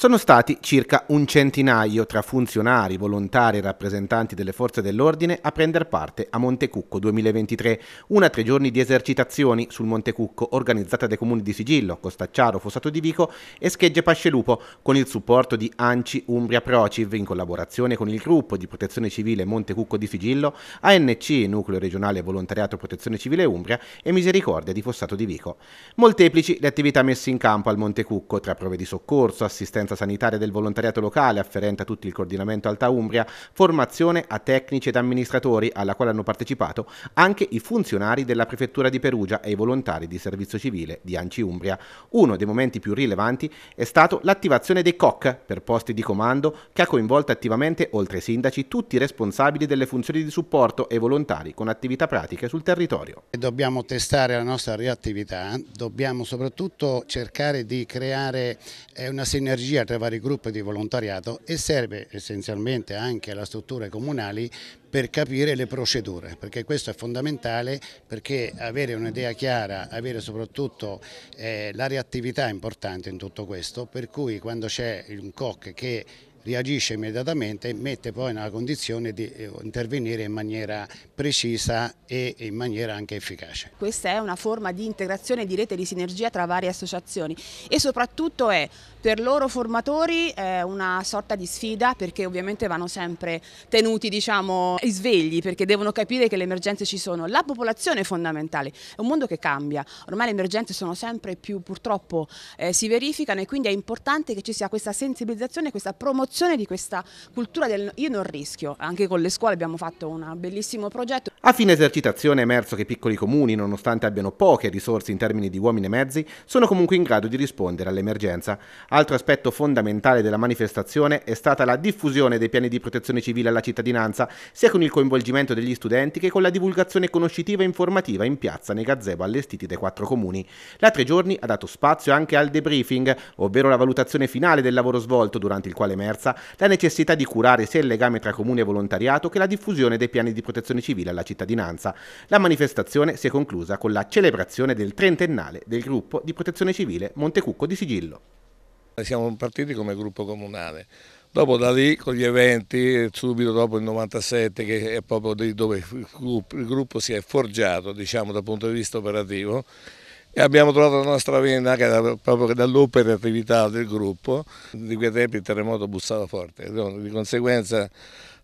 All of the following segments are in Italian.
Sono stati circa un centinaio tra funzionari, volontari e rappresentanti delle forze dell'ordine a prendere parte a Montecucco 2023, una tre giorni di esercitazioni sul Montecucco organizzata dai comuni di Sigillo, Costacciaro, Fossato di Vico e Schegge Pascelupo con il supporto di ANCI Umbria Prociv in collaborazione con il gruppo di protezione civile Montecucco di Sigillo, ANC Nucleo Regionale Volontariato Protezione Civile Umbria e Misericordia di Fossato di Vico. Molteplici le attività messe in campo al Montecucco tra prove di soccorso, assistenza assistenza sanitaria del volontariato locale afferente a tutto il coordinamento Alta Umbria, formazione a tecnici ed amministratori alla quale hanno partecipato anche i funzionari della Prefettura di Perugia e i volontari di servizio civile di Anci Umbria. Uno dei momenti più rilevanti è stato l'attivazione dei COC per posti di comando che ha coinvolto attivamente, oltre ai sindaci, tutti i responsabili delle funzioni di supporto e volontari con attività pratiche sul territorio. Dobbiamo testare la nostra reattività, dobbiamo soprattutto cercare di creare eh, una sinergia sia tra vari gruppi di volontariato e serve essenzialmente anche alle strutture comunali per capire le procedure, perché questo è fondamentale perché avere un'idea chiara, avere soprattutto eh, la reattività è importante in tutto questo, per cui quando c'è un COC che reagisce immediatamente e mette poi nella condizione di eh, intervenire in maniera precisa e in maniera anche efficace. Questa è una forma di integrazione di rete di sinergia tra varie associazioni e soprattutto è per loro formatori una sorta di sfida perché ovviamente vanno sempre tenuti diciamo svegli perché devono capire che le emergenze ci sono. La popolazione è fondamentale, è un mondo che cambia, ormai le emergenze sono sempre più purtroppo eh, si verificano e quindi è importante che ci sia questa sensibilizzazione, questa promozione promozione di questa cultura del io non rischio. Anche con le scuole abbiamo fatto un bellissimo progetto a fine esercitazione è emerso che piccoli comuni, nonostante abbiano poche risorse in termini di uomini e mezzi, sono comunque in grado di rispondere all'emergenza. Altro aspetto fondamentale della manifestazione è stata la diffusione dei piani di protezione civile alla cittadinanza, sia con il coinvolgimento degli studenti che con la divulgazione conoscitiva e informativa in piazza nei gazebo allestiti dai quattro comuni. La tre giorni ha dato spazio anche al debriefing, ovvero la valutazione finale del lavoro svolto, durante il quale è emersa la necessità di curare sia il legame tra comuni e volontariato che la diffusione dei piani di protezione civile alla cittadinanza cittadinanza. La manifestazione si è conclusa con la celebrazione del trentennale del gruppo di protezione civile Montecucco di Sigillo. Siamo partiti come gruppo comunale, dopo da lì con gli eventi, subito dopo il 97 che è proprio dove il gruppo, il gruppo si è forgiato diciamo, dal punto di vista operativo, e abbiamo trovato la nostra vena che era proprio dall'operatività del gruppo. Di quei tempi il terremoto bussava forte, di conseguenza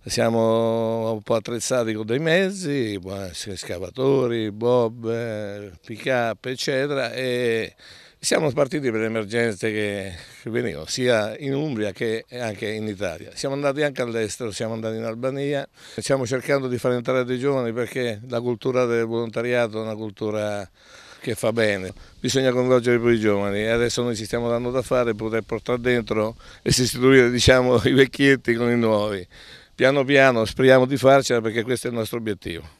siamo un po' attrezzati con dei mezzi, scavatori, bob, pick up eccetera e siamo partiti per le emergenze che venivano sia in Umbria che anche in Italia. Siamo andati anche all'estero, siamo andati in Albania, stiamo cercando di far entrare dei giovani perché la cultura del volontariato è una cultura che fa bene. Bisogna coinvolgere poi i giovani e adesso noi ci stiamo dando da fare poter portare dentro e sostituire diciamo, i vecchietti con i nuovi. Piano piano speriamo di farcela perché questo è il nostro obiettivo.